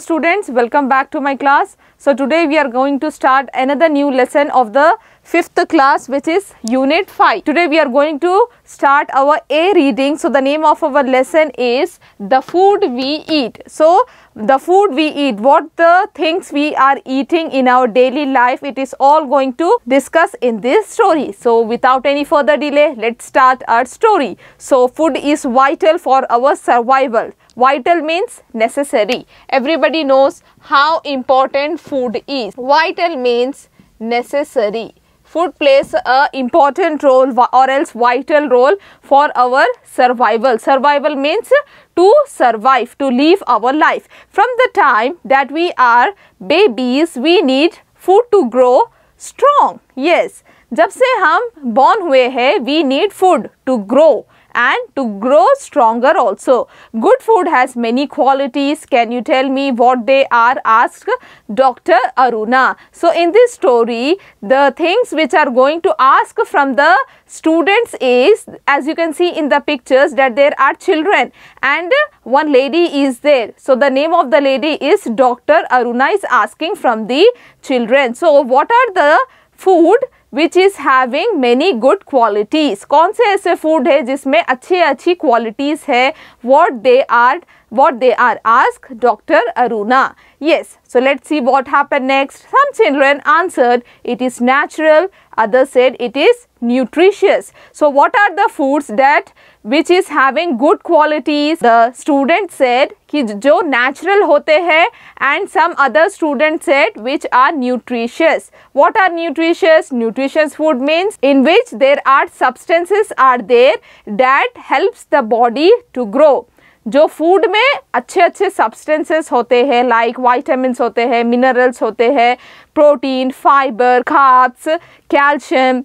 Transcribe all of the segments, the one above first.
students, welcome back to my class. So today we are going to start another new lesson of the fifth class which is unit 5. Today we are going to start our A reading. So the name of our lesson is the food we eat. So the food we eat, what the things we are eating in our daily life, it is all going to discuss in this story. So without any further delay, let's start our story. So food is vital for our survival. Vital means necessary. Everybody knows how important food is. Vital means necessary. Food plays a important role or else vital role for our survival. Survival means to survive, to live our life. From the time that we are babies, we need food to grow strong. Yes, जब से हम born हुए हैं, we need food to grow and to grow stronger also. Good food has many qualities. Can you tell me what they are? Asked Dr. Aruna. So, in this story, the things which are going to ask from the students is as you can see in the pictures that there are children and one lady is there. So, the name of the lady is Dr. Aruna is asking from the children. So, what are the food which is having many good qualities कौन से ऐसे food है जिसमें अच्छी अच्छी qualities है what they are what they are. asked, Dr. Aruna. Yes, so let's see what happened next. Some children answered it is natural, others said it is nutritious. So what are the foods that which is having good qualities? The student said कि जो natural होते and some other student said which are nutritious. What are nutritious? Nutritious food means in which there are substances are there that helps the body to grow. जो food में अच्छे अच्छे substances होते हैं like vitamin होते हैं minerals होते हैं प्रोटीन फाइबर खाद्स calcium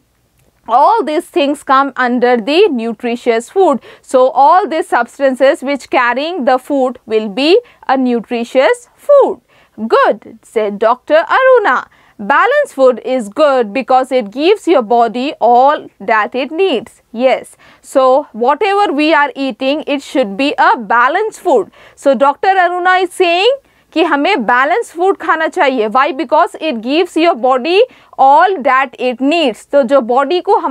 all these things come under the nutritious food so all these substances which carrying the food will be a nutritious food good said dr aruna Balanced food is good because it gives your body all that it needs. Yes. So, whatever we are eating, it should be a balanced food. So, Dr. Aruna is saying, ki hame balanced food khana Why? Because it gives your body all that it needs. So, the body ko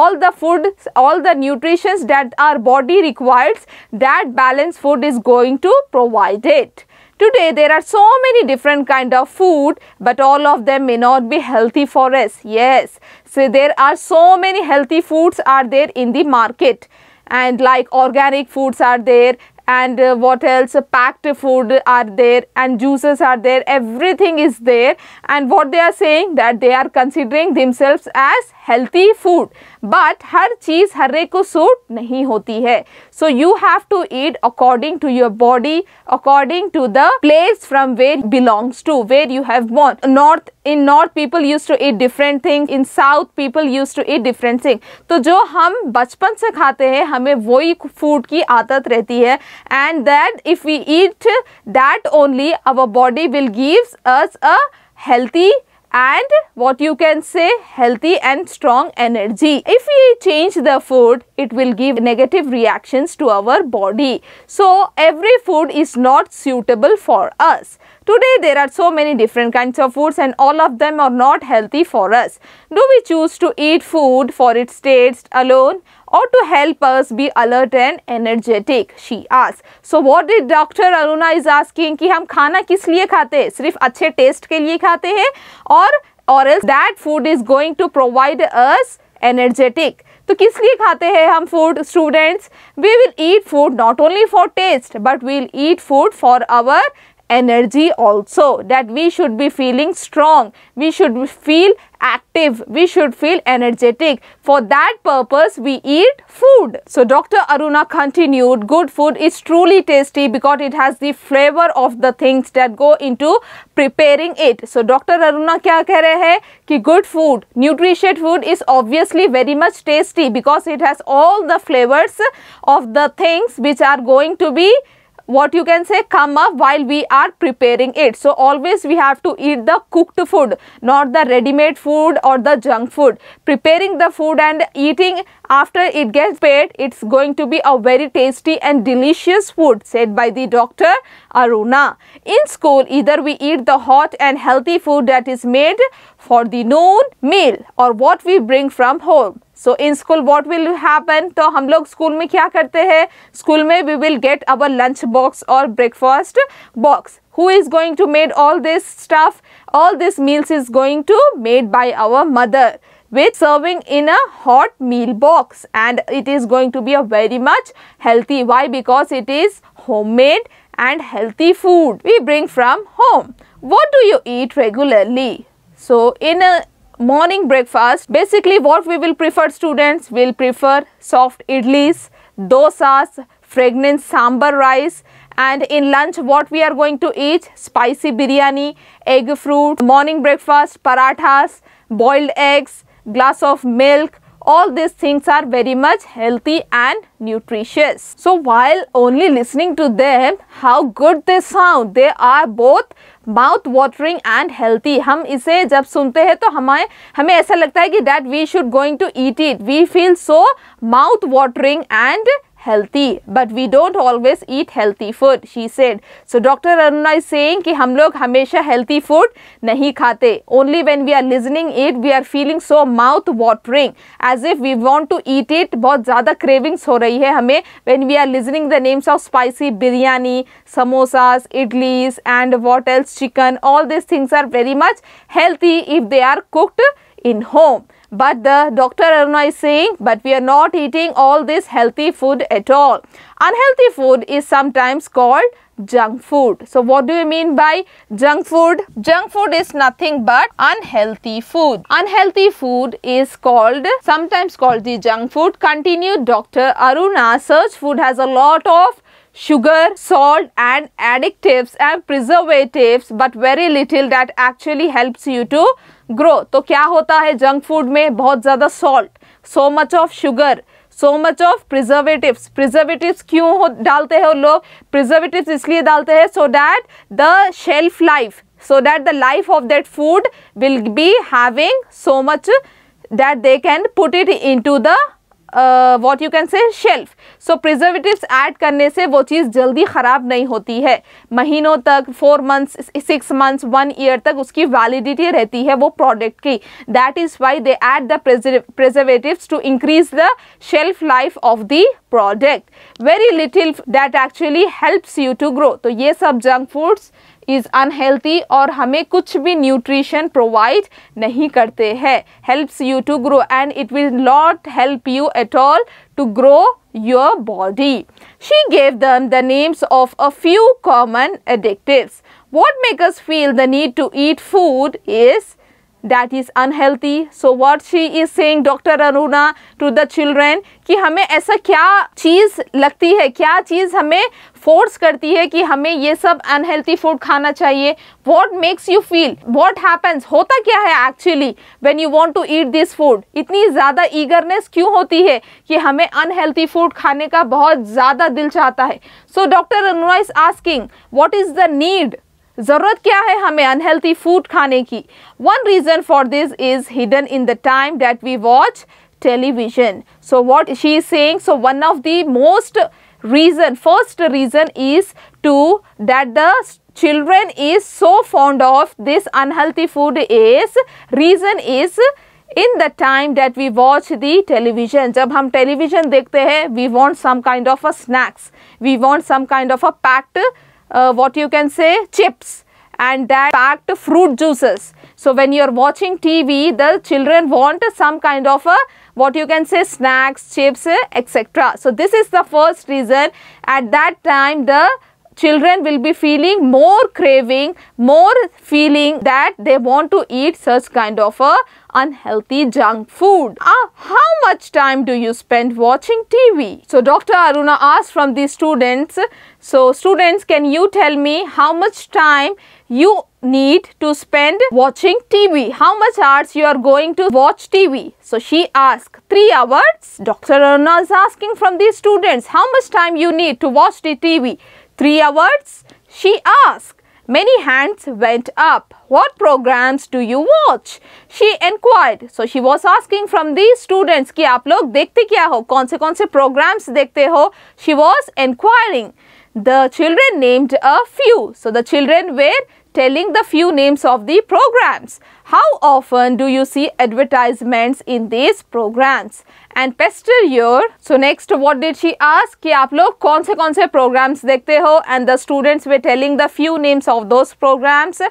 all the food, all the nutrients that our body requires, that balanced food is going to provide it. Today there are so many different kind of food but all of them may not be healthy for us. Yes, so there are so many healthy foods are there in the market and like organic foods are there and uh, what else packed food are there and juices are there everything is there and what they are saying that they are considering themselves as healthy food but हर चीज़ हर एक को suit नहीं होती है so you have to eat according to your body according to the place from where belongs to where you have born north in north people use to eat different thing in south people use to eat different thing तो जो हम बचपन से खाते हैं हमें वही food की आदत रहती है and that if we eat that only our body will gives us a healthy and what you can say healthy and strong energy. If we change the food, it will give negative reactions to our body. So every food is not suitable for us. Today there are so many different kinds of foods and all of them are not healthy for us. Do we choose to eat food for its taste alone or to help us be alert and energetic? She asks. So what the Dr. Aruna is asking? Ki hum khana kis liye khate? Sirf achhe taste ke liye khate hai? Or, else that food is going to provide us energetic. So, kis liye khate hai hum food students? We will eat food not only for taste, but we will eat food for our energy also that we should be feeling strong we should feel active we should feel energetic for that purpose we eat food so dr aruna continued good food is truly tasty because it has the flavor of the things that go into preparing it so dr aruna kya keh hai ki good food nutritious food is obviously very much tasty because it has all the flavors of the things which are going to be what you can say come up while we are preparing it so always we have to eat the cooked food not the ready made food or the junk food preparing the food and eating after it gets paid, it's going to be a very tasty and delicious food said by the doctor Aruna. In school, either we eat the hot and healthy food that is made for the noon meal or what we bring from home. So in school, what will happen? So, हम लोग school में क्या करते हैं School में we will get our box box और breakfast who is going to made all this stuff all this meals is going to made by our mother with serving in a hot meal box and it is going to be a very much healthy why because it is homemade and healthy food we bring from home what do you eat regularly so in a morning breakfast basically what we will prefer students will prefer soft idlis dosas fragrant sambar rice and in lunch what we are going to eat spicy biryani egg fruit morning breakfast parathas boiled eggs glass of milk all these things are very much healthy and nutritious so while only listening to them how good they sound they are both mouth watering and healthy हम इसे जब सुनते हैं तो हमें हमें ऐसा लगता है कि that we should going to eat it we feel so mouth watering and healthy but we don't always eat healthy food she said so dr aruna is saying ki hum log hamesha healthy food nahi khate only when we are listening it we are feeling so mouth watering as if we want to eat it bahut zyada cravings ho rahi hai hame when we are listening the names of spicy biryani samosas idlis and what else chicken all these things are very much healthy if they are cooked in home. But the Dr. Aruna is saying, but we are not eating all this healthy food at all. Unhealthy food is sometimes called junk food. So what do you mean by junk food? Junk food is nothing but unhealthy food. Unhealthy food is called, sometimes called the junk food. Continue Dr. Aruna, search food has a lot of sugar, salt and additives and preservatives but very little that actually helps you to grow तो क्या होता है junk food में बहुत ज़्यादा salt so much of sugar so much of preservatives preservatives क्यों हो डालते हैं लोग प्रिजर्वेटिव्स इसलिए डालते हैं so that the shelf life so the life of that food will be having so much much they can put it in to the what you can say shelf so preservatives add करने से वो चीज़ जल्दी ख़राब नहीं होती है महीनों तक four months six months one year तक उसकी वैलिडिटी रहती है वो प्रोडक्ट की that is why they add the preservatives to increase the shelf life of the product very little that actually helps you to grow तो ये सब junk foods is unhealthy और हमें कुछ भी न्यूट्रिशन प्रोवाइड नहीं करते हैं helps you to grow and it will not help you at all to grow your body. She gave them the names of a few common addictives. What makes us feel the need to eat food is that is unhealthy so what she is saying doctor Aruna to the children कि हमें ऐसा क्या चीज़ लगती है क्या चीज़ हमें force करती है कि हमें ये सब अनहेल्थी फूड खाना चाहिए what makes you feel what happens होता क्या है actually when you want to eat this food इतनी ज़्यादा ईगरनेस क्यों होती है कि हमें अनहेल्थी फूड खाने का बहुत ज़्यादा दिल चाहता है so doctor Anura is asking what is the need ज़रूरत क्या है हमें अनहेल्थी फूड खाने की one reason for this is hidden in the time that we watch television so what she is saying so one of the most reason first reason is today the children is so fond of this unhealthy food is reason is in the time that we watch the television जब हम television देखते हैं we want some kind of a snacks we want some kind of a packed uh, what you can say chips and that packed fruit juices. So when you are watching TV, the children want some kind of a what you can say snacks, chips, etc. So this is the first reason. At that time, the children will be feeling more craving, more feeling that they want to eat such kind of a unhealthy junk food. Ah, how much time do you spend watching TV? So Dr. Aruna asked from the students, so students can you tell me how much time you need to spend watching TV? How much hours you are going to watch TV? So she asked, 3 hours? Dr. Aruna is asking from the students, how much time you need to watch the TV? 3 hours? She asked. Many hands went up. What programs do you watch? She inquired. So she was asking from the students कि आप लोग देखते क्या हो कौन से कौन से programs देखते हो She was inquiring. The children named a few. So the children were telling the few names of the programs. How often do you see advertisements in these programs? And pester your. So next what did she ask? कि आप लोग कौन से कौन से programs देखते हो? And the students were telling the few names of those programs.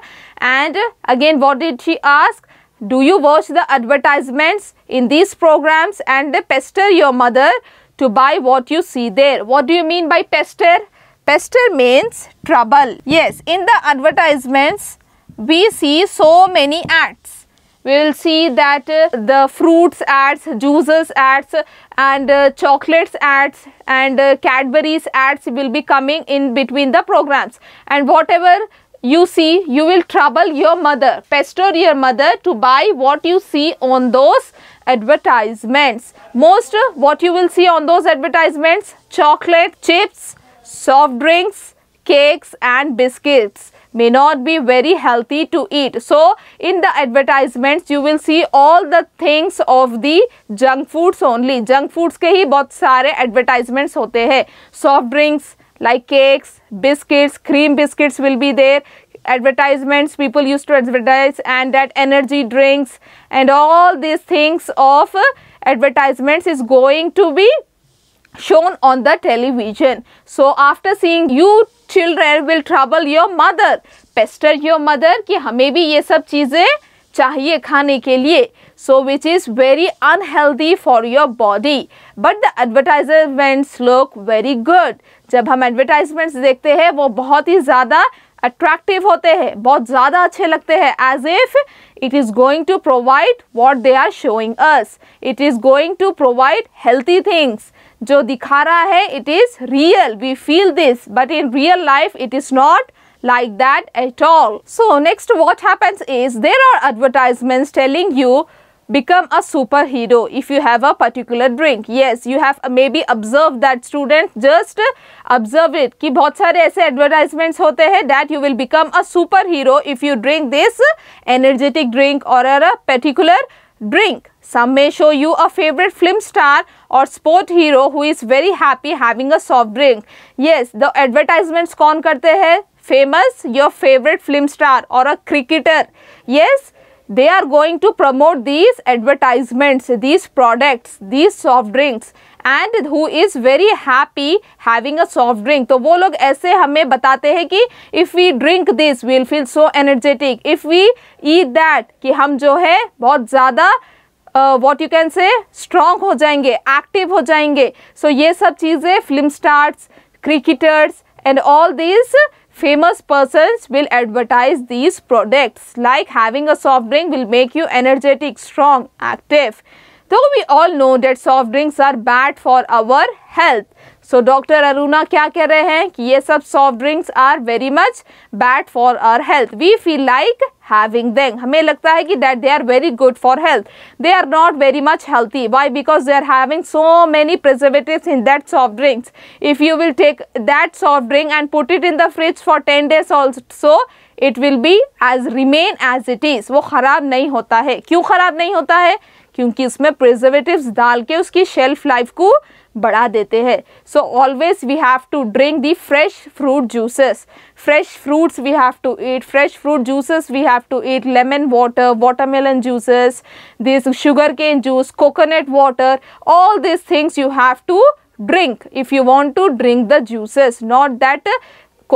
And again what did she ask? Do you watch the advertisements in these programs and pester your mother to buy what you see there? What do you mean by pester? Pester means trouble. Yes, in the advertisements, we see so many ads we will see that uh, the fruits ads, juices ads and uh, chocolates ads and uh, Cadbury's ads will be coming in between the programs and whatever you see you will trouble your mother, pester your mother to buy what you see on those advertisements. Most uh, what you will see on those advertisements chocolate, chips, soft drinks, cakes and biscuits may not be very healthy to eat. So, in the advertisements, you will see all the things of the junk foods only. Junk foods ke hi bahut sare advertisements hote हैं Soft drinks like cakes, biscuits, cream biscuits will be there. Advertisements people used to advertise and that energy drinks and all these things of uh, advertisements is going to be shown on the television. So after seeing you children will trouble your mother, pester your mother कि हमें भी ये सब चीज़ें चाहिए खाने so which is very unhealthy for your body but the advertisements look very good जब हम advertisements देखते हैं वो बहुत ही ज़्यादा attractive होते हैं बहुत ज़्यादा अच्छे लगते हैं as if it is going to provide what they are showing us it is going to provide healthy things जो दिखा रहा है it is real we feel this but in real life it is not like that at all. So next what happens is there are advertisements telling you become a superhero if you have a particular drink yes you have maybe observed that student just observe it ki bahut sare aise advertisements hote hain that you will become a superhero if you drink this energetic drink or a particular drink drink. Some may show you a favorite film star or sport hero who is very happy having a soft drink. Yes, the advertisements कौन करते हैं Famous, your favorite film star or a cricketer. Yes, they are going to promote these advertisements, these products, these soft drinks. And who is very happy having a soft drink तो वो लोग ऐसे हमें बताते हैं कि if we drink this will feel so energetic if we eat that कि हम जो है बहुत ज़्यादा what you can say strong हो जाएंगे एक्टिव हो जाएंगे सो so, ये सब चीज़ें film stars cricketers and all this famous persons will advertise these products like having a soft drink will make you energetic strong active तो we all know that soft drinks are bad for our health so doctor Aruna क्या कह रहे हैं कि ये सब soft drinks are very much bad for our health we feel like having them हमें लगता है कि that they are very good for health they are not very much healthy why because they are having so many preservative in that soft drinks if you will take that soft drink and put it in the fridge for ten days also it will be as remain as it is वो ख़राब नहीं होता है क्यों ख़राब नहीं होता है क्योंकि इसमें प्रिजर्वेटिव डाल के उसकी शेल्फ लाइफ को बढ़ा देते हैं so always we have to drink the fresh fruit juices fresh fruits we have to eat fresh fruit juices we have to eat lemon water watermelon juices this sugar cane juice coconut water all this things you have to drink if you want to drink the juices not that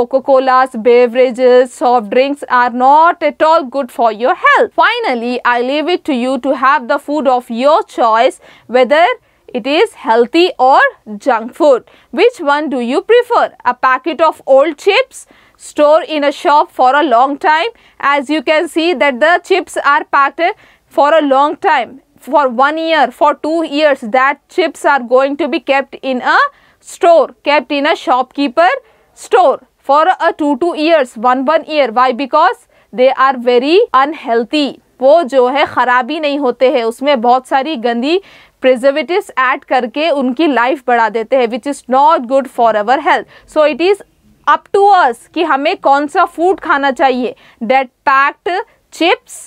Coca-Colas, beverages, soft drinks are not at all good for your health. Finally, I leave it to you to have the food of your choice whether it is healthy or junk food. Which one do you prefer? A packet of old chips? Store in a shop for a long time. As you can see that the chips are packed for a long time. For one year, for two years that chips are going to be kept in a store, kept in a shopkeeper store. For a two two years one one year why because they are very unhealthy वो जो है ख़राबी नहीं होते हैं उसमें बहुत सारी गंदी प्रिजर्वेटिव ऐड करके उनकी लाइफ बढ़ा देते हैं which is not good for our health so it is up to us कि हमें कौन सा फूड खाना चाहिए डेट पैक्ड चिप्स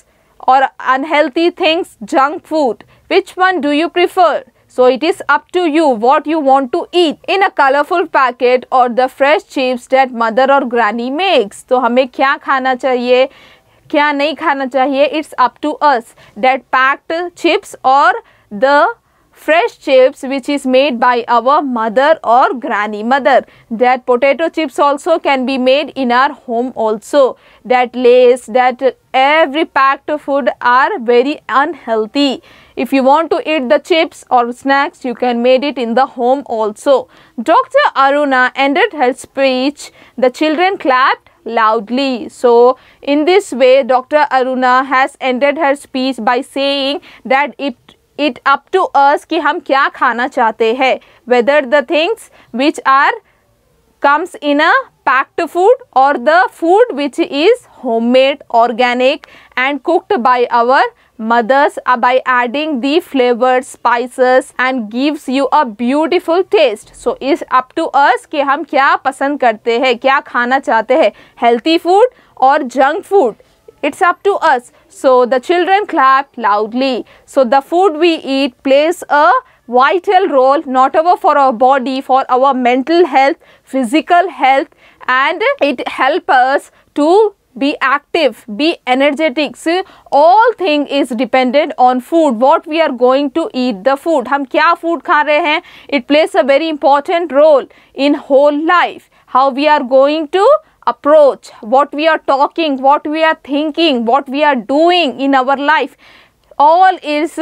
और unhealthy things junk food which one do you prefer So it is up to you what you want to eat in a colorful packet or the fresh chips that mother or granny makes. So hame क्या खाना चाहिए क्या नहीं खाना चाहिए It's up to us. That packed chips or the fresh chips which is made by our mother or granny mother. That potato chips also can be made in our home also. That lace, that every packed food are very unhealthy. If you want to eat the chips or snacks, you can made it in the home also. Dr. Aruna ended her speech. The children clapped loudly. So, in this way, Dr. Aruna has ended her speech by saying that it it up to us कि हम क्या खाना चाहते हैं whether the things which are comes in a packed food और the food which is home made organic and cooked by our mothers by adding the flavour spices and gives you a beautiful taste so is up to us कि हम क्या पसंद करते हैं क्या खाना चाहते हैं हेल्थी फूड और junk food It's up to us. So the children clap loudly. So the food we eat plays a vital role not only for our body, for our mental health, physical health and it helps us to be active, be energetic. See, all thing is dependent on food. What we are going to eat the food. हम क्या food खा रहे हैं It plays a very important role in whole life. How we are going to approach, what we are talking, what we are thinking, what we are doing in our life, all is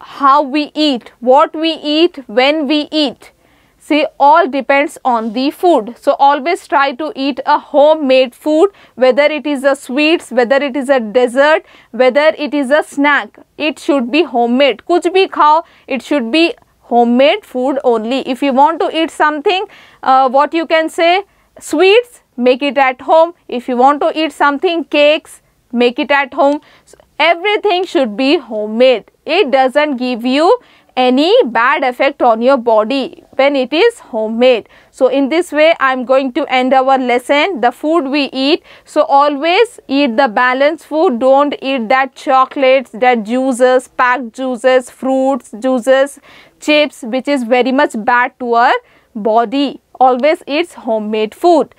how we eat, what we eat, when we eat. See, all depends on the food. So, always try to eat a homemade food, whether it is a sweets, whether it is a dessert, whether it is a snack. It should be homemade. Kuch bhi khao, it should be homemade food only. If you want to eat something, uh, what you can say, sweets, make it at home. If you want to eat something, cakes, make it at home. So everything should be homemade. It doesn't give you any bad effect on your body when it is homemade. So in this way, I am going to end our lesson, the food we eat. So always eat the balanced food. Don't eat that chocolates, that juices, packed juices, fruits, juices, chips, which is very much bad to our body. Always eat homemade food.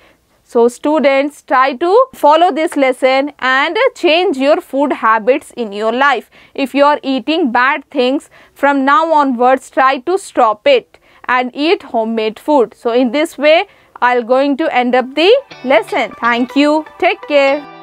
So students try to follow this lesson and change your food habits in your life. If you are eating bad things from now onwards try to stop it and eat homemade food. So in this way I'll going to end up the lesson. Thank you. Take care.